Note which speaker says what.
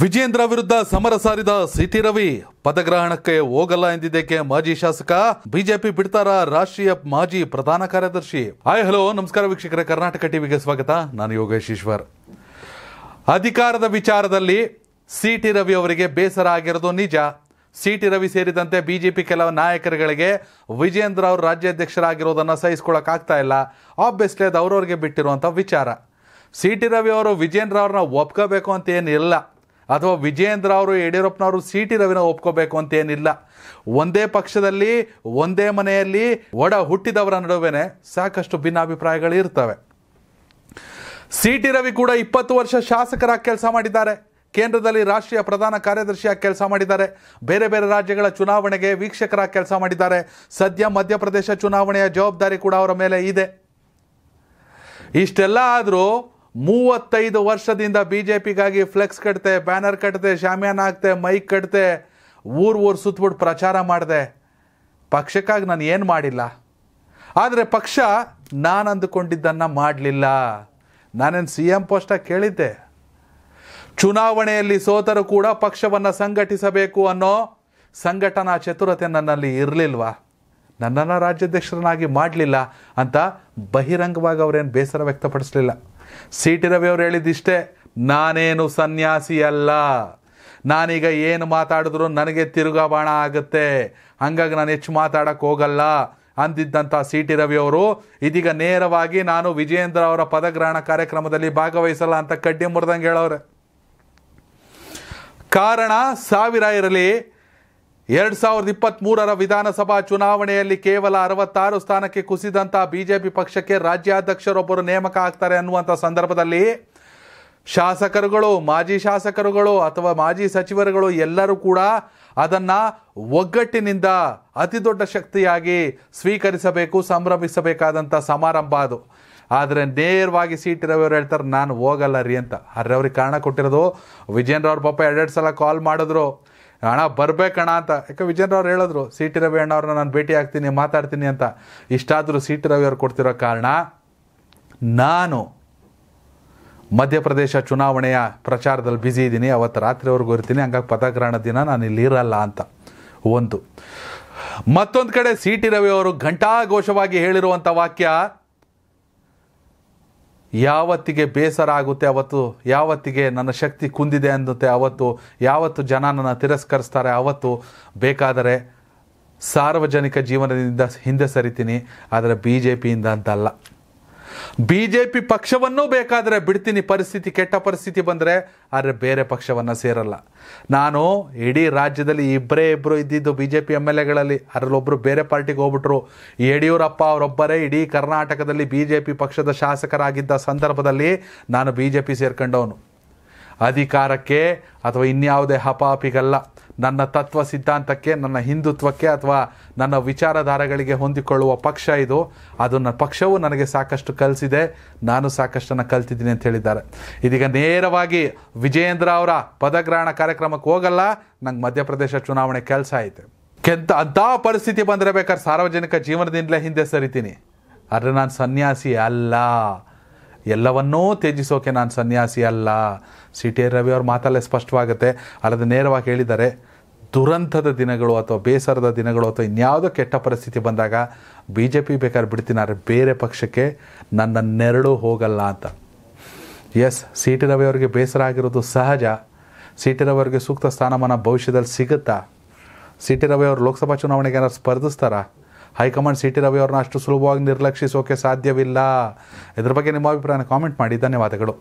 Speaker 1: ವಿಜೇಂದ್ರ ವಿರುದ್ಧ ಸಮರ ಸಾರಿದ ಸಿಟಿ ರವಿ ಪದಗ್ರಹಣಕ್ಕೆ ಹೋಗಲ್ಲ ಎಂದಿದ್ದಕ್ಕೆ ಮಾಜಿ ಶಾಸಕ ಬಿಜೆಪಿ ಬಿಡ್ತಾರ ರಾಷ್ಟ್ರೀಯ ಮಾಜಿ ಪ್ರಧಾನ ಕಾರ್ಯದರ್ಶಿ ಹಾಯ್ ಹಲೋ ನಮಸ್ಕಾರ ವೀಕ್ಷಕರ ಕರ್ನಾಟಕ ಟಿವಿಗೆ ಸ್ವಾಗತ ನಾನು ಯೋಗೇಶ್ ಈಶ್ವರ್ ಅಧಿಕಾರದ ವಿಚಾರದಲ್ಲಿ ಸಿಟಿ ರವಿ ಅವರಿಗೆ ಬೇಸರ ಆಗಿರೋದು ನಿಜ ಸಿಟಿ ರವಿ ಸೇರಿದಂತೆ ಬಿಜೆಪಿ ಕೆಲವು ನಾಯಕರುಗಳಿಗೆ ವಿಜೇಂದ್ರ ಅವರು ರಾಜ್ಯಾಧ್ಯಕ್ಷರಾಗಿರೋದನ್ನು ಆಗ್ತಾ ಇಲ್ಲ ಆಬ್ವಿಯಸ್ಲಿ ಅದು ಅವ್ರವ್ರಿಗೆ ಬಿಟ್ಟಿರುವಂಥ ವಿಚಾರ ಸಿ ಟಿ ರವಿ ಅವರು ವಿಜೇಂದ್ರ ಅವ್ರನ್ನ ಒಪ್ಕೋಬೇಕು ಅಂತ ಏನಿಲ್ಲ ಅಥವಾ ವಿಜೇಂದ್ರ ಅವರು ಯಡಿಯೂರಪ್ಪನವರು ಸಿ ಟಿ ರವಿನ ಒಪ್ಕೋಬೇಕು ಅಂತೇನಿಲ್ಲ ಒಂದೇ ಪಕ್ಷದಲ್ಲಿ ಒಂದೇ ಮನೆಯಲ್ಲಿ ಒಡ ಹುಟ್ಟಿದವರ ನಡುವೆನೆ ಸಾಕಷ್ಟು ಭಿನ್ನಾಭಿಪ್ರಾಯಗಳು ಇರ್ತವೆ ಸಿ ಟಿ ರವಿ ಕೂಡ ಇಪ್ಪತ್ತು ವರ್ಷ ಶಾಸಕರಾಗಿ ಕೆಲಸ ಮಾಡಿದ್ದಾರೆ ಕೇಂದ್ರದಲ್ಲಿ ರಾಷ್ಟ್ರೀಯ ಪ್ರಧಾನ ಕಾರ್ಯದರ್ಶಿಯಾಗಿ ಕೆಲಸ ಮಾಡಿದ್ದಾರೆ ಬೇರೆ ಬೇರೆ ರಾಜ್ಯಗಳ ಚುನಾವಣೆಗೆ ವೀಕ್ಷಕರಾಗಿ ಕೆಲಸ ಮಾಡಿದ್ದಾರೆ ಸದ್ಯ ಮಧ್ಯಪ್ರದೇಶ ಚುನಾವಣೆಯ ಜವಾಬ್ದಾರಿ ಕೂಡ ಅವರ ಮೇಲೆ ಇದೆ ಇಷ್ಟೆಲ್ಲ ಆದರೂ ಮೂವತ್ತೈದು ವರ್ಷದಿಂದ ಬಿ ಜೆ ಪಿಗಾಗಿ ಫ್ಲೆಕ್ಸ್ ಕಟ್ತೆ ಬ್ಯಾನರ್ ಕಟ್ತೆ ಶಾಮಿಯಾನ ಹಾಕ್ತೆ ಮೈಕ್ ಕಟ್ಟತೆ ಊರು ಊರು ಸುತ್ತಬಿಟ್ಟು ಪ್ರಚಾರ ಮಾಡಿದೆ ಪಕ್ಷಕ್ಕಾಗಿ ನಾನು ಏನು ಮಾಡಿಲ್ಲ ಆದರೆ ಪಕ್ಷ ನಾನು ಅಂದುಕೊಂಡಿದ್ದನ್ನು ಮಾಡಲಿಲ್ಲ ನಾನೇನು ಸಿ ಎಂ ಪೋಸ್ಟಾಗಿ ಕೇಳಿದ್ದೆ ಚುನಾವಣೆಯಲ್ಲಿ ಸೋತರೂ ಕೂಡ ಪಕ್ಷವನ್ನು ಸಂಘಟಿಸಬೇಕು ಅನ್ನೋ ಸಂಘಟನಾ ಚತುರತೆ ನನ್ನಲ್ಲಿ ಇರಲಿಲ್ವಾ ನನ್ನನ್ನು ರಾಜ್ಯಾಧ್ಯಕ್ಷರನ್ನಾಗಿ ಮಾಡಲಿಲ್ಲ ಅಂತ ಬಹಿರಂಗವಾಗಿ ಅವರೇನು ಬೇಸರ ವ್ಯಕ್ತಪಡಿಸಲಿಲ್ಲ ಸಿ ಟಿ ರವಿ ಅವ್ರು ಹೇಳಿದ್ದಿಷ್ಟೇ ನಾನೇನು ಸನ್ಯಾಸಿ ಅಲ್ಲ ನಾನೀಗ ಏನು ಮಾತಾಡಿದ್ರು ನನಗೆ ತಿರುಗಾ ಆಗುತ್ತೆ ಹಾಗಾಗಿ ನಾನು ಹೆಚ್ಚು ಮಾತಾಡಕ್ಕೆ ಹೋಗಲ್ಲ ಅಂದಿದ್ದಂಥ ಸಿ ಟಿ ರವಿ ಅವರು ಇದೀಗ ನೇರವಾಗಿ ನಾನು ವಿಜಯೇಂದ್ರ ಅವರ ಪದಗ್ರಹಣ ಕಾರ್ಯಕ್ರಮದಲ್ಲಿ ಭಾಗವಹಿಸಲ್ಲ ಅಂತ ಕಡ್ಡಿ ಮುರಿದಂಗೆ ಹೇಳೋರೆ ಕಾರಣ ಸಾವಿರ ಇರಲಿ ಎರಡು ಸಾವಿರದ ಮೂರರ ವಿಧಾನಸಭಾ ಚುನಾವಣೆಯಲ್ಲಿ ಕೇವಲ ಅರವತ್ತಾರು ಸ್ಥಾನಕ್ಕೆ ಕುಸಿದಂಥ ಬಿಜೆಪಿ ಪಕ್ಷಕ್ಕೆ ರಾಜ್ಯಾಧ್ಯಕ್ಷರೊಬ್ಬರು ನೇಮಕ ಆಗ್ತಾರೆ ಅನ್ನುವಂಥ ಸಂದರ್ಭದಲ್ಲಿ ಶಾಸಕರುಗಳು ಮಾಜಿ ಶಾಸಕರುಗಳು ಅಥವಾ ಮಾಜಿ ಸಚಿವರುಗಳು ಎಲ್ಲರೂ ಕೂಡ ಅದನ್ನು ಒಗ್ಗಟ್ಟಿನಿಂದ ದೊಡ್ಡ ಶಕ್ತಿಯಾಗಿ ಸ್ವೀಕರಿಸಬೇಕು ಸಂಭ್ರಮಿಸಬೇಕಾದಂಥ ಸಮಾರಂಭ ಅದು ಆದರೆ ನೇರವಾಗಿ ಸೀಟ್ ಇರೋವ್ರು ಹೇಳ್ತಾರೆ ನಾನು ಹೋಗಲ್ಲ ರೀ ಅಂತ ಅವ್ರಿಗೆ ಕಾರಣ ಕೊಟ್ಟಿರೋದು ವಿಜೇಂದ್ರ ಅವ್ರ ಪಾಪ ಎರಡೆರಡು ಸಲ ಕಾಲ್ ಮಾಡಿದ್ರು ಹಣ ಬರ್ಬೇಕಣ ಅಂತ ಯಾಕೆ ವಿಜಯನ್ ಅವ್ರು ಹೇಳಿದ್ರು ಸಿ ಟಿ ರವಿ ಅಣ್ಣವ್ರನ್ನ ನಾನು ಭೇಟಿ ಆಗ್ತೀನಿ ಮಾತಾಡ್ತೀನಿ ಅಂತ ಇಷ್ಟಾದರೂ ಸಿ ಟಿ ರವಿ ಅವ್ರು ಕೊಡ್ತಿರೋ ಕಾರಣ ನಾನು ಮಧ್ಯಪ್ರದೇಶ ಚುನಾವಣೆಯ ಪ್ರಚಾರದಲ್ಲಿ ಬ್ಯುಸಿ ಇದ್ದೀನಿ ಅವತ್ತು ರಾತ್ರಿವರೆಗೂ ಇರ್ತೀನಿ ಹಂಗಾಗಿ ಪದಗ್ರಹಣ ದಿನ ನಾನು ಇಲ್ಲಿ ಇರಲ್ಲ ಅಂತ ಒಂದು ಮತ್ತೊಂದು ಕಡೆ ಸಿ ಟಿ ರವಿ ಅವರು ಘಂಟಾಘೋಷವಾಗಿ ಹೇಳಿರುವಂಥ ವಾಕ್ಯ ಯಾವತ್ತಿಗೆ ಬೇಸರ ಆಗುತ್ತೆ ಅವತ್ತು ಯಾವತ್ತಿಗೆ ನನ್ನ ಶಕ್ತಿ ಕುಂದಿದೆ ಅನ್ನುತ್ತೆ ಅವತ್ತು ಯಾವತ್ತು ಜನ ನನ್ನ ತಿರಸ್ಕರಿಸ್ತಾರೆ ಅವತ್ತು ಬೇಕಾದರೆ ಸಾರ್ವಜನಿಕ ಜೀವನದಿಂದ ಹಿಂದೆ ಸರಿತೀನಿ ಆದರೆ ಬಿ ಜೆ ಪಿಯಿಂದ ಅಂತಲ್ಲ ಬಿ ಜೆ ಪಿ ಪಕ್ಷವನ್ನೂ ಬೇಕಾದರೆ ಬಿಡ್ತೀನಿ ಪರಿಸ್ಥಿತಿ ಕೆಟ್ಟ ಪರಿಸ್ಥಿತಿ ಬಂದರೆ ಆದರೆ ಬೇರೆ ಪಕ್ಷವನ್ನು ಸೇರಲ್ಲ ನಾನು ಇಡೀ ರಾಜ್ಯದಲ್ಲಿ ಇಬ್ಬರೇ ಇಬ್ಬರು ಇದ್ದಿದ್ದು B J P M L ಎಗಳಲ್ಲಿ ಅದರಲ್ಲೊಬ್ಬರು ಬೇರೆ ಪಾರ್ಟಿಗೆ ಹೋಗ್ಬಿಟ್ರು ಯಡಿಯೂರಪ್ಪ ಅವರೊಬ್ಬರೇ ಇಡೀ ಕರ್ನಾಟಕದಲ್ಲಿ ಬಿ ಜೆ ಪಿ ಪಕ್ಷದ ಶಾಸಕರಾಗಿದ್ದ ಸಂದರ್ಭದಲ್ಲಿ ನಾನು ಬಿ ಜೆ ಪಿ ಸೇರ್ಕೊಂಡವನು ಅಧಿಕಾರಕ್ಕೆ ಅಥವಾ ಇನ್ಯಾವುದೇ ಹಪಾಪಿಗಲ್ಲ ನನ್ನ ತತ್ವ ಸಿದ್ಧಾಂತಕ್ಕೆ ನನ್ನ ಹಿಂದುತ್ವಕ್ಕೆ ಅಥವಾ ನನ್ನ ವಿಚಾರಧಾರೆಗಳಿಗೆ ಹೊಂದಿಕೊಳ್ಳುವ ಪಕ್ಷ ಇದು ನನ್ನ ಪಕ್ಷವು ನನಗೆ ಸಾಕಷ್ಟು ಕಲಿಸಿದೆ ನಾನು ಸಾಕಷ್ಟನ್ನು ಕಲ್ತಿದ್ದೀನಿ ಅಂತ ಹೇಳಿದ್ದಾರೆ ಇದೀಗ ನೇರವಾಗಿ ವಿಜಯೇಂದ್ರ ಅವರ ಪದಗ್ರಹಣ ಕಾರ್ಯಕ್ರಮಕ್ಕೆ ಹೋಗಲ್ಲ ನಂಗೆ ಮಧ್ಯಪ್ರದೇಶ ಚುನಾವಣೆ ಕೆಲಸ ಐತೆ ಕೆಂತ ಅಂಥ ಪರಿಸ್ಥಿತಿ ಬಂದಿರಬೇಕಾದ್ರೆ ಸಾರ್ವಜನಿಕ ಜೀವನದಿಂದಲೇ ಹಿಂದೆ ಸರಿತೀನಿ ಆದರೆ ನಾನು ಸನ್ಯಾಸಿ ಅಲ್ಲ ಎಲ್ಲವನ್ನೂ ತ್ಯಜಿಸೋಕೆ ನಾನು ಸನ್ಯಾಸಿ ಅಲ್ಲ ಸಿ ಟಿ ರವಿ ಅವ್ರ ಮಾತಲ್ಲೇ ಸ್ಪಷ್ಟವಾಗುತ್ತೆ ಅಲ್ಲದೆ ನೇರವಾಗಿ ಹೇಳಿದ್ದಾರೆ ದುರಂತದ ದಿನಗಳು ಅಥವಾ ಬೇಸರದ ದಿನಗಳು ಅಥವಾ ಇನ್ಯಾವುದೋ ಕೆಟ್ಟ ಪರಿಸ್ಥಿತಿ ಬಂದಾಗ ಬಿ ಜೆ ಪಿ ಬೇಕಾದ್ರೆ ಬಿಡ್ತೀನಾರೆ ಬೇರೆ ಪಕ್ಷಕ್ಕೆ ನನ್ನ ನೆರಳು ಹೋಗಲ್ಲ ಅಂತ ಎಸ್ ಸಿ ಟಿ ರವಿ ಅವರಿಗೆ ಬೇಸರ ಆಗಿರೋದು ಸಹಜ ಸಿ ಟಿ ರವಿ ಅವರಿಗೆ ಸೂಕ್ತ ಸ್ಥಾನಮಾನ ಭವಿಷ್ಯದಲ್ಲಿ ಸಿಗುತ್ತಾ ಸಿ ಟಿ ರವಿ ಅವರು ಲೋಕಸಭಾ ಚುನಾವಣೆಗೆ ಏನಾದ್ರು ಸ್ಪರ್ಧಿಸ್ತಾರಾ ಹೈಕಮಾಂಡ್ ಸಿ ಟಿ ರವಿ ಅವ್ರನ್ನ ಅಷ್ಟು ಸುಲಭವಾಗಿ ನಿರ್ಲಕ್ಷಿಸೋಕೆ ಸಾಧ್ಯವಿಲ್ಲ ಇದ್ರ ಬಗ್ಗೆ ನಿಮ್ಮ ಅಭಿಪ್ರಾಯನ ಕಾಮೆಂಟ್ ಮಾಡಿ ಧನ್ಯವಾದಗಳು